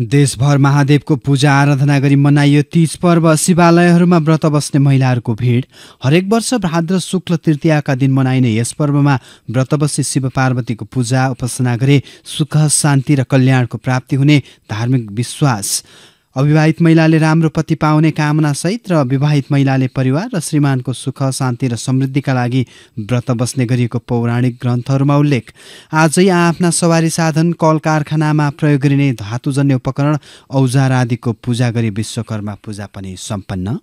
देशभर महादेवको पूजा आराधना गरी मनाइयो तीज पर्व शिवालयहरूमा व्रत बस्ने महिलाहरूको भिड हरेक वर्ष भाद्र शुक्ल तृतीयाका दिन मनाइने यस पर्वमा व्रत बसी शिव पार्वतीको पूजा उपासना गरे सुख शान्ति र कल्याणको प्राप्ति हुने धार्मिक विश्वास अविवाहित महिलाले राम्रो पति पाउने कामना सहित र विवाहित महिलाले परिवार र श्रीमानको सुख शान्ति र समृद्धिका लागि व्रत बस्ने गरिएको पौराणिक ग्रन्थहरूमा उल्लेख आजै आफ्ना सवारी साधन कल कारखानामा प्रयोग गरिने धातुजन्य उपकरण औजार आदिको पूजा गरी विश्वकर्मा पूजा पनि सम्पन्न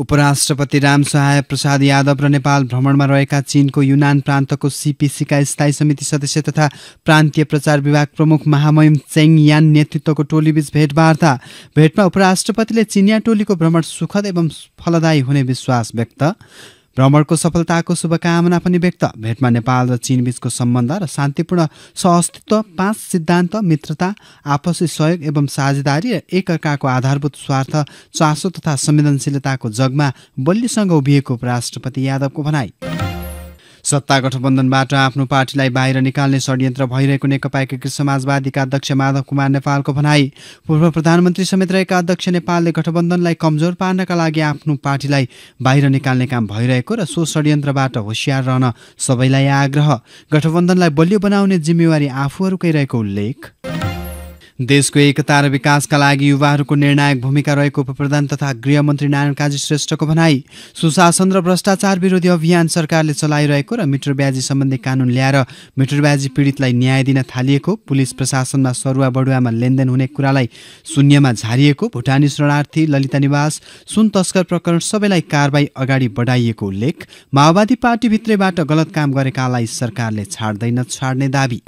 उपराष्ट्रपति राम सहाय प्रसाद यादव र नेपाल भ्रमणमा रहेका चीनको युनान प्रान्तको सिपिसीका स्थायी समिति सदस्य तथा प्रान्तीय प्रचार विभाग प्रमुख महामयम चेङ यान नेतृत्वको टोलीबीच भेटवार्ता भेटमा उपराष्ट्रपतिले चिनिया टोलीको भ्रमण सुखद एवं फलदायी हुने विश्वास व्यक्त भ्रमणको सफलताको शुभकामना पनि व्यक्त भेटमा नेपाल र चीनबीचको सम्बन्ध र शान्तिपूर्ण सहअस्तित्व पाँच सिद्धान्त मित्रता आपसी सहयोग एवं साझेदारी र एकअर्काको आधारभूत स्वार्थ चासो तथा संवेदनशीलताको जगमा बलिसँग उभिएको उपराष्ट्रपति यादवको भनाई सत्ता गठबन्धनबाट आफ्नो पार्टीलाई बाहिर निकाल्ने षड्यन्त्र भइरहेको नेकपा एकीकृत समाजवादीका अध्यक्ष माधव कुमार नेपालको भनाई पूर्व प्रधानमन्त्री समेत रहेका अध्यक्ष नेपालले गठबन्धनलाई कमजोर पार्नका लागि आफ्नो पार्टीलाई बाहिर निकाल्ने काम भइरहेको र सो षड्यन्त्रबाट होसियार रहन सबैलाई आग्रह गठबन्धनलाई बलियो बनाउने जिम्मेवारी आफूहरूकै रहेको उल्लेख देशको एकता र विकासका लागि युवाहरूको निर्णायक भूमिका रहेको उपप्रधान तथा गृहमन्त्री नारायण काजी श्रेष्ठको भनाई सुशासन र भ्रष्टाचार विरोधी अभियान सरकारले चलाइरहेको र मिटर ब्याजी सम्बन्धी कानुन ल्याएर मिटर ब्याजी पीडितलाई न्याय दिन थालिएको पुलिस प्रशासनमा सरुवा बडुवामा लेनदेन हुने कुरालाई शून्यमा झारिएको भुटानी शरणार्थी ललिता निवास सुन तस्कर प्रकरण सबैलाई कारवाही अगाडि बढाइएको उल्लेख माओवादी पार्टीभित्रैबाट गलत काम गरेकालाई सरकारले छाड्दैन छाड्ने दावी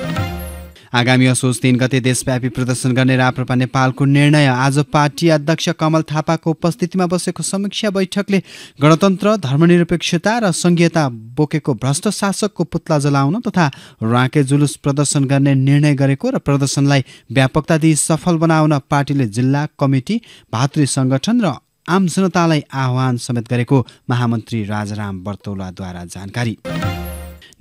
आगामी असोज तीन गते देशव्यापी प्रदर्शन गर्ने राप्रपा नेपालको निर्णय आज पार्टी अध्यक्ष कमल थापाको उपस्थितिमा बसेको समीक्षा बैठकले गणतन्त्र धर्मनिरपेक्षता र संघीयता बोकेको भ्रष्ट शासकको पुतला जलाउन तथा राके जुलुस प्रदर्शन गर्ने निर्णय गरेको र प्रदर्शनलाई व्यापकता दिई सफल बनाउन पार्टीले जिल्ला कमिटी भातृ संगठन र आम जनतालाई आह्वान समेत गरेको महामन्त्री राजाराम बर्तौलाद्वारा जानकारी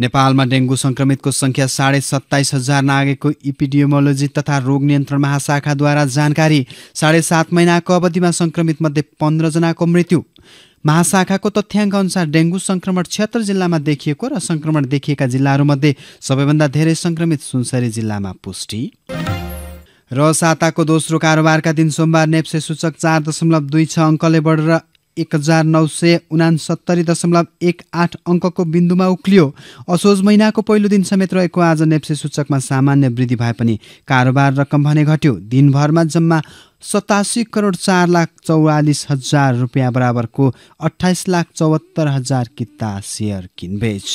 नेपालमा डेङ्गु संक्रमितको संख्या साढे सत्ताइस हजार नागेको इपिडियोमोलोजी तथा रोग नियन्त्रण महाशाखाद्वारा जानकारी साढे सात महिनाको अवधिमा संक्रमित मध्ये पन्ध्रजनाको मृत्यु महाशाखाको तथ्याङ्क अनुसार डेङ्गु संक्रमण क्षेत्र जिल्लामा देखिएको र संक्रमण देखिएका जिल्लाहरूमध्ये सबैभन्दा धेरै संक्रमित सुनसरी जिल्लामा पुष्टि र साताको दोस्रो कारोबारका दिन सोमबार नेप्से सूचक चार दशमलव दुई छ अङ्कले बढेर एक हजार नौ सय उनासत्तरी दशमलव एक आठ अङ्कको बिन्दुमा उक्लियो असोज महिनाको पहिलो दिन समेत रहेको आज नेप्से सूचकमा सामान्य वृद्धि भए पनि कारोबार रकम भने घट्यो दिनभरमा जम्मा सतासी करोड चार लाख चौवालिस हजार रुपियाँ बराबरको अठाइस लाख चौहत्तर हजार किता सेयर किनबेच